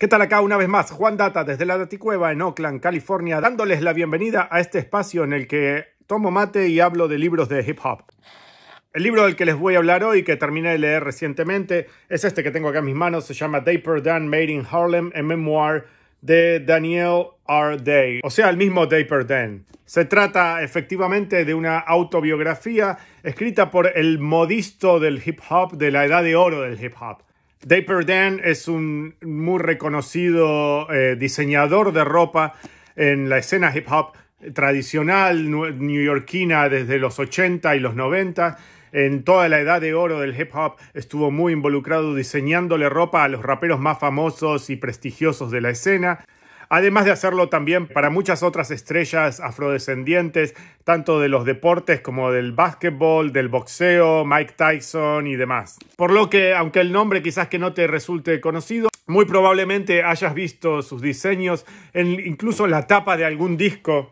¿Qué tal acá una vez más? Juan Data desde la Daticueva en Oakland, California, dándoles la bienvenida a este espacio en el que tomo mate y hablo de libros de hip hop. El libro del que les voy a hablar hoy, que terminé de leer recientemente, es este que tengo acá en mis manos, se llama Daper Dan Made in Harlem, a memoir de Daniel R. Day, o sea, el mismo Daper Dan. Se trata efectivamente de una autobiografía escrita por el modisto del hip hop de la edad de oro del hip hop. Dapper Dan es un muy reconocido eh, diseñador de ropa en la escena hip hop tradicional newyorkina desde los 80 y los 90. En toda la edad de oro del hip hop estuvo muy involucrado diseñándole ropa a los raperos más famosos y prestigiosos de la escena además de hacerlo también para muchas otras estrellas afrodescendientes, tanto de los deportes como del básquetbol, del boxeo, Mike Tyson y demás. Por lo que, aunque el nombre quizás que no te resulte conocido, muy probablemente hayas visto sus diseños en incluso la tapa de algún disco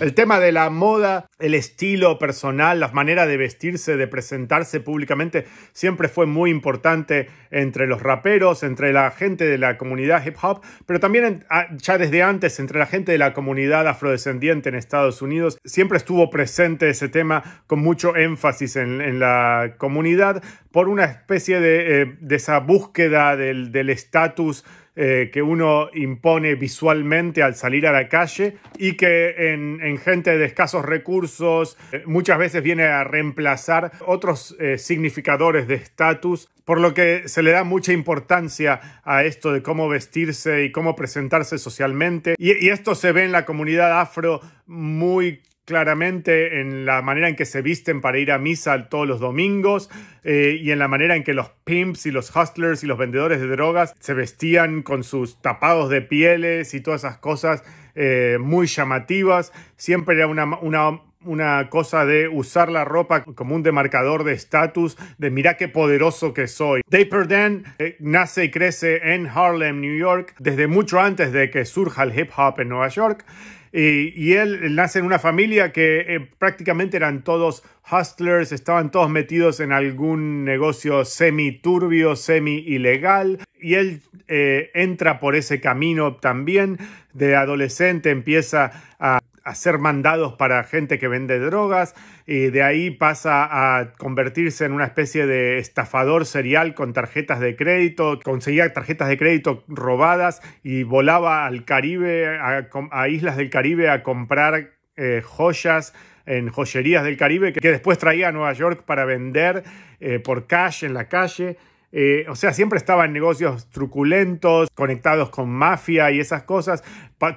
el tema de la moda, el estilo personal, las maneras de vestirse, de presentarse públicamente, siempre fue muy importante entre los raperos, entre la gente de la comunidad hip hop, pero también ah, ya desde antes entre la gente de la comunidad afrodescendiente en Estados Unidos. Siempre estuvo presente ese tema con mucho énfasis en, la comunidad por una especie de, eh, esa búsqueda del estatus. Eh, que uno impone visualmente al salir a la calle y que en, gente de escasos recursos eh, muchas veces viene a reemplazar otros eh, significadores de estatus, por lo que se le da mucha importancia a esto de cómo vestirse y cómo presentarse socialmente. Y, y esto se ve en la comunidad afro muy claramente en la manera en que se visten para ir a misa todos los domingos eh, y en la manera en que los pimps y los hustlers y los vendedores de drogas se vestían con sus tapados de pieles y todas esas cosas eh, muy llamativas. Siempre era una una cosa de usar la ropa como un demarcador de estatus, de mirá qué poderoso que soy. Dapper Dan eh, nace y crece en Harlem, New York, desde mucho antes de que surja el hip hop en Nueva York. Y, él, nace en una familia que eh, prácticamente eran todos hustlers, estaban todos metidos en algún negocio semi turbio, semi ilegal y él eh, entra por ese camino también. De adolescente empieza a hacer ser mandados para gente que vende drogas y de ahí pasa a convertirse en una especie de estafador serial con tarjetas de crédito, conseguía tarjetas de crédito robadas y volaba al Caribe, a, islas del Caribe a comprar eh, joyas en joyerías del Caribe que, después traía a Nueva York para vender eh, por cash en la calle. Eh, o sea, siempre estaba en negocios truculentos, conectados con mafia y esas cosas.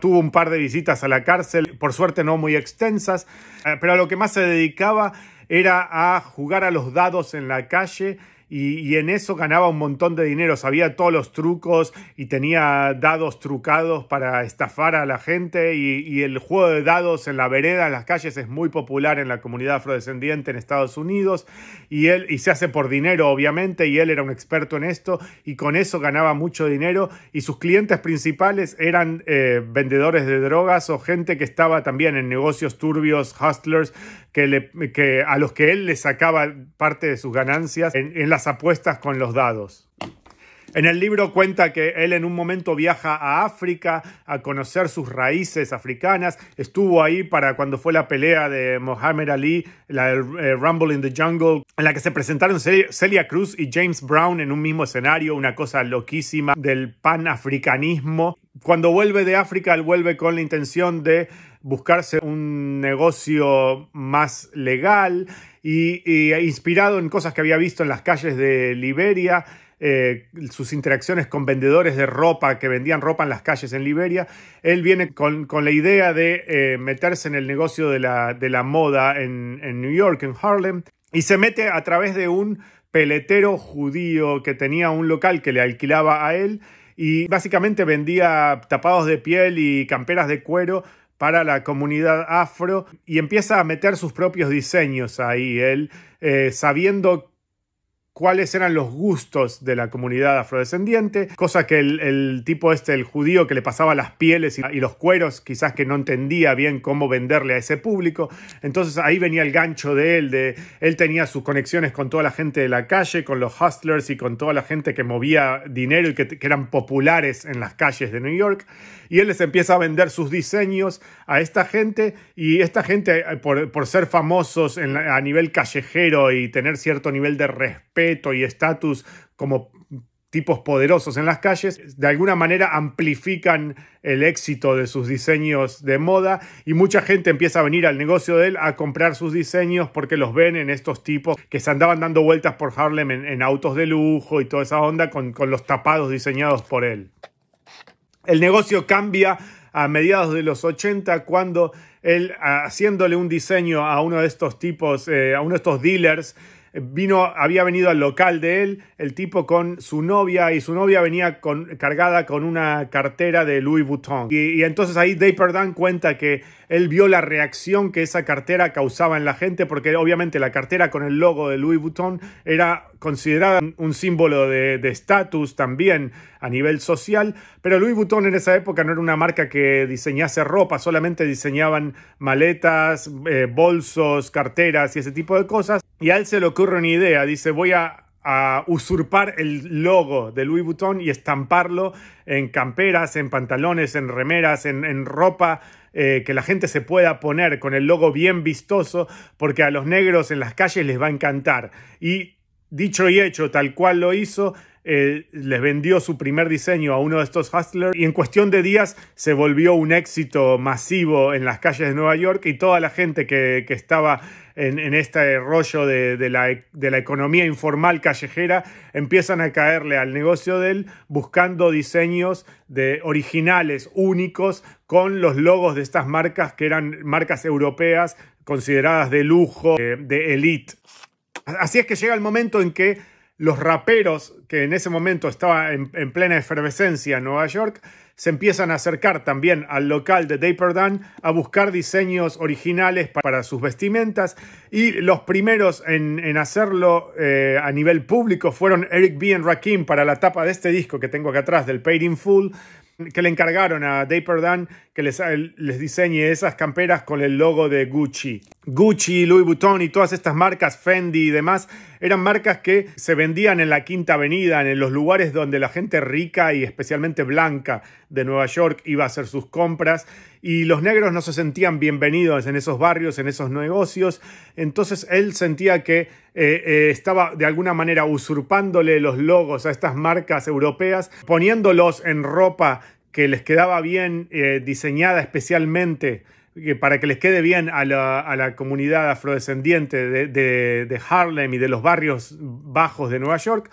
tuvo un par de visitas a la cárcel, por suerte no muy extensas, eh, pero a lo que más se dedicaba era a jugar a los dados en la calle y, en eso ganaba un montón de dinero, sabía todos los trucos y tenía dados trucados para estafar a la gente y, el juego de dados en la vereda, en las calles es muy popular en la comunidad afrodescendiente en Estados Unidos y él y se hace por dinero obviamente y él era un experto en esto y con eso ganaba mucho dinero y sus clientes principales eran eh, vendedores de drogas o gente que estaba también en negocios turbios, hustlers, que, que a los que él le sacaba parte de sus ganancias apuestas con los dados. En el libro cuenta que él en un momento viaja a África a conocer sus raíces africanas. Estuvo ahí para cuando fue la pelea de Mohamed Ali, la eh, Rumble in the Jungle, en la que se presentaron Celia Cruz y James Brown en un mismo escenario, una cosa loquísima del panafricanismo. Cuando vuelve de África, él vuelve con la intención de buscarse un negocio más legal y, eh, inspirado en cosas que había visto en las calles de Liberia, eh, sus interacciones con vendedores de ropa que vendían ropa en las calles en Liberia, él viene con, la idea de eh, meterse en el negocio de la, moda en, en New York, en Harlem, y se mete a través de un peletero judío que tenía un local que le alquilaba a él y básicamente vendía tapados de piel y camperas de cuero para la comunidad afro y empieza a meter sus propios diseños ahí, él, eh, sabiendo cuáles eran los gustos de la comunidad afrodescendiente, cosa que el, tipo este, el judío que le pasaba las pieles y, los cueros, quizás que no entendía bien cómo venderle a ese público. Entonces ahí venía el gancho de él, de él tenía sus conexiones con toda la gente de la calle, con los hustlers y con toda la gente que movía dinero y que, eran populares en las calles de New York. Y él les empieza a vender sus diseños a esta gente y esta gente, eh, por, ser famosos a nivel callejero y tener cierto nivel de respeto, y estatus como tipos poderosos en las calles, de alguna manera amplifican el éxito de sus diseños de moda y mucha gente empieza a venir al negocio de él a comprar sus diseños porque los ven en estos tipos que se andaban dando vueltas por Harlem en, autos de lujo y toda esa onda con, los tapados diseñados por él. El negocio cambia a mediados de los 80 cuando él haciéndole un diseño a uno de estos tipos, eh, a uno de estos dealers, vino, había venido al local de él, el tipo con su novia, y su novia venía con, cargada con una cartera de Louis Vuitton. Y, entonces ahí Dave dan cuenta que él vio la reacción que esa cartera causaba en la gente, porque obviamente la cartera con el logo de Louis Vuitton era considerada un símbolo de estatus también a nivel social, pero Louis Vuitton en esa época no era una marca que diseñase ropa, solamente diseñaban maletas, eh, bolsos, carteras y ese tipo de cosas. Y a él se le ocurre una idea, dice voy a a usurpar el logo de Louis Vuitton y estamparlo en camperas, en pantalones, en remeras, en, ropa eh, que la gente se pueda poner con el logo bien vistoso, porque a los negros en las calles les va a encantar. Y dicho y hecho, tal cual lo hizo, eh, les vendió su primer diseño a uno de estos hustlers y en cuestión de días se volvió un éxito masivo en las calles de Nueva York y toda la gente que, estaba en, este rollo de, la, economía informal callejera, empiezan a caerle al negocio de él buscando diseños de originales, únicos, con los logos de estas marcas que eran marcas europeas consideradas de lujo, eh, de elite. Así es que llega el momento en que los raperos que en ese momento estaba en, plena efervescencia en Nueva York se empiezan a acercar también al local de Dapper Dan a buscar diseños originales para sus vestimentas y los primeros en, hacerlo eh, a nivel público fueron Eric B. y Rakim para la tapa de este disco que tengo acá atrás del Paid in Full que le encargaron a Dapper Dan que les, diseñe esas camperas con el logo de Gucci. Gucci, Louis Vuitton y todas estas marcas, Fendi y demás, eran marcas que se vendían en la Quinta Avenida, en los lugares donde la gente rica y especialmente blanca de Nueva York iba a hacer sus compras y los negros no se sentían bienvenidos en esos barrios, en esos negocios. Entonces él sentía que eh, eh, estaba de alguna manera usurpándole los logos a estas marcas europeas, poniéndolos en ropa que les quedaba bien eh, diseñada especialmente para que les quede bien a la, comunidad afrodescendiente de, Harlem y de los barrios bajos de Nueva York.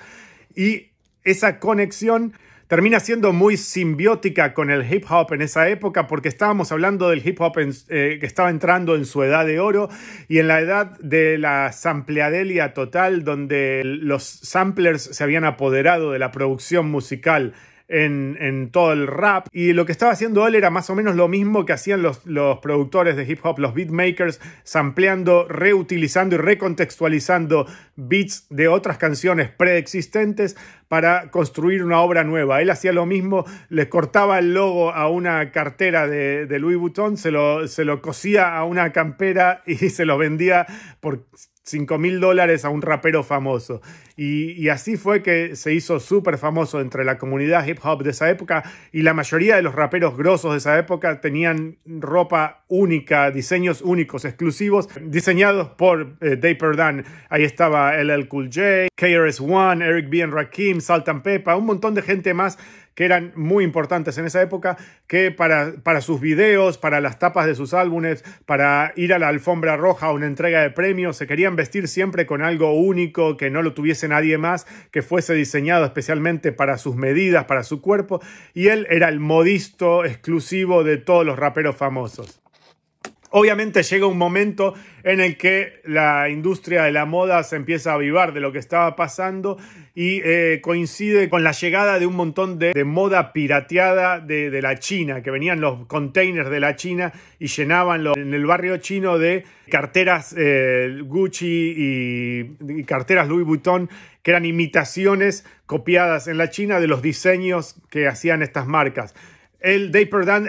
Y esa conexión termina siendo muy simbiótica con el hip hop en esa época, porque estábamos hablando del hip hop eh, que estaba entrando en su edad de oro y en la edad de la sampleadelia total, donde los samplers se habían apoderado de la producción musical en, todo el rap. Y lo que estaba haciendo él era más o menos lo mismo que hacían los, los productores de hip hop, los beatmakers, sampleando, reutilizando y recontextualizando beats de otras canciones preexistentes para construir una obra nueva. Él hacía lo mismo, le cortaba el logo a una cartera de, Louis Vuitton, se se lo cosía a una campera y se lo vendía por 5 mil dólares a un rapero famoso. Y, así fue que se hizo súper famoso entre la comunidad hip hop de esa época y la mayoría de los raperos grosos de esa época tenían ropa única, diseños únicos, exclusivos, diseñados por eh, Dapper Dan. Ahí estaba LL Cool J, KRS-One, Eric B. Rakim, Salt and Pepa, un montón de gente más que eran muy importantes en esa época, que para, sus videos, para las tapas de sus álbumes, para ir a la alfombra roja a una entrega de premios, se querían vestir siempre con algo único, que no lo tuviese nadie más, que fuese diseñado especialmente para sus medidas, para su cuerpo, y él era el modisto exclusivo de todos los raperos famosos. Obviamente llega un momento en el que la industria de la moda se empieza a avivar de lo que estaba pasando y eh, coincide con la llegada de un montón de, moda pirateada de, la China, que venían los containers de la China y llenaban en el barrio chino de carteras eh, Gucci y, y carteras Louis Vuitton que eran imitaciones copiadas en la China de los diseños que hacían estas marcas él,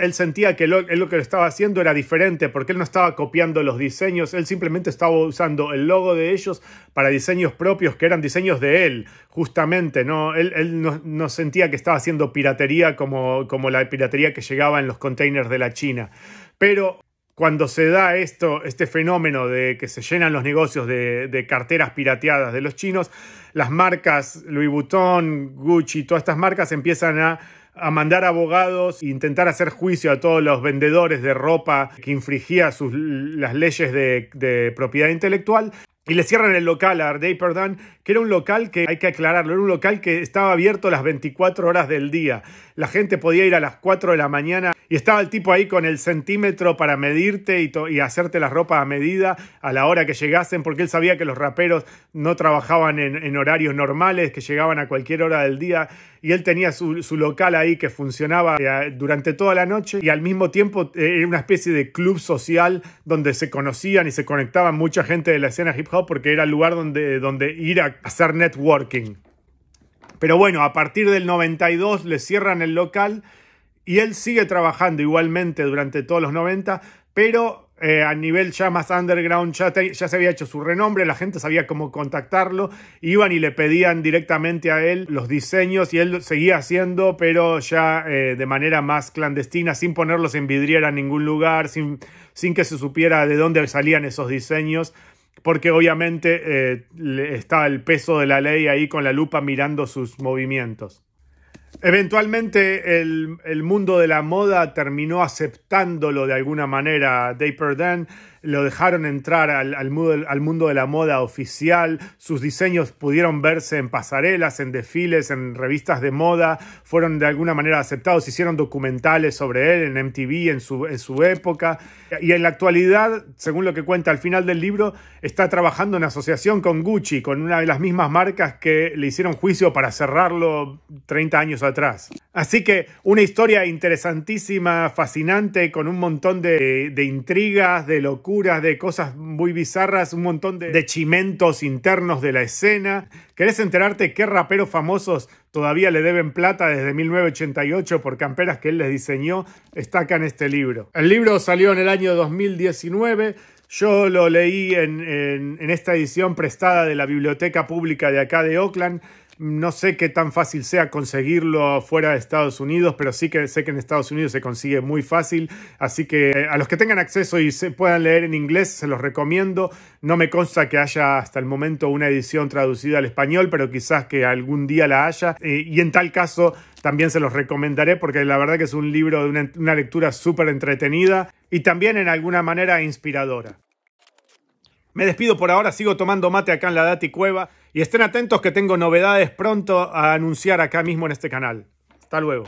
él sentía que lo, él lo que estaba haciendo era diferente porque él no estaba copiando los diseños, él simplemente estaba usando el logo de ellos para diseños propios que eran diseños de él, justamente, ¿no? Él, él no, sentía que estaba haciendo piratería como, como la piratería que llegaba en los containers de la China. Pero cuando se da esto, este fenómeno de que se llenan los negocios de, de, carteras pirateadas de los chinos, las marcas Louis Vuitton, Gucci, todas estas marcas empiezan a a mandar abogados e intentar hacer juicio a todos los vendedores de ropa que infringía sus, las leyes de, de propiedad intelectual. Y le cierran el local a Arday que era un local que, hay que aclararlo, era un local que estaba abierto las 24 horas del día. La gente podía ir a las 4 de la mañana y estaba el tipo ahí con el centímetro para medirte y, hacerte la ropa a medida a la hora que llegasen, porque él sabía que los raperos no trabajaban en, horarios normales, que llegaban a cualquier hora del día. Y él tenía su, local ahí que funcionaba eh, durante toda la noche y al mismo tiempo eh, era una especie de club social donde se conocían y se conectaban mucha gente de la escena hip hop porque era el lugar donde, donde ir a hacer networking. Pero bueno, a partir del 92 le cierran el local y él sigue trabajando igualmente durante todos los 90, pero eh, a nivel ya más underground ya, se había hecho su renombre, la gente sabía cómo contactarlo, iban y le pedían directamente a él los diseños y él seguía haciendo, pero ya eh, de manera más clandestina, sin ponerlos en vidriera en ningún lugar, sin, sin que se supiera de dónde salían esos diseños porque obviamente eh, está el peso de la ley ahí con la lupa mirando sus movimientos. Eventualmente el, mundo de la moda terminó aceptándolo de alguna manera, Per lo dejaron entrar al, mundo, al, mundo, de la moda oficial, sus diseños pudieron verse en pasarelas, en desfiles, en revistas de moda, fueron de alguna manera aceptados, hicieron documentales sobre él en MTV en su, época, y en la actualidad, según lo que cuenta al final del libro, está trabajando en asociación con Gucci, con una de las mismas marcas que le hicieron juicio para cerrarlo 30 años atrás. Así que una historia interesantísima, fascinante, con un montón de, de intrigas, de locura, de cosas muy bizarras, un montón de, de chimentos internos de la escena. ¿Querés enterarte qué raperos famosos todavía le deben plata desde 1988 por camperas que él les diseñó? Está en este libro. El libro salió en el año 2019. Yo lo leí en, en esta edición prestada de la Biblioteca Pública de acá de Oakland. No sé qué tan fácil sea conseguirlo fuera de Estados Unidos, pero sí que sé que en Estados Unidos se consigue muy fácil. Así que eh, a los que tengan acceso y se puedan leer en inglés, se los recomiendo. No me consta que haya hasta el momento una edición traducida al español, pero quizás que algún día la haya. Eh, y en tal caso, también se los recomendaré porque la verdad que es un libro de una, una lectura súper entretenida y también en alguna manera inspiradora. Me despido por ahora, sigo tomando mate acá en la Dati Cueva. Y estén atentos que tengo novedades pronto a anunciar acá mismo en este canal. Hasta luego.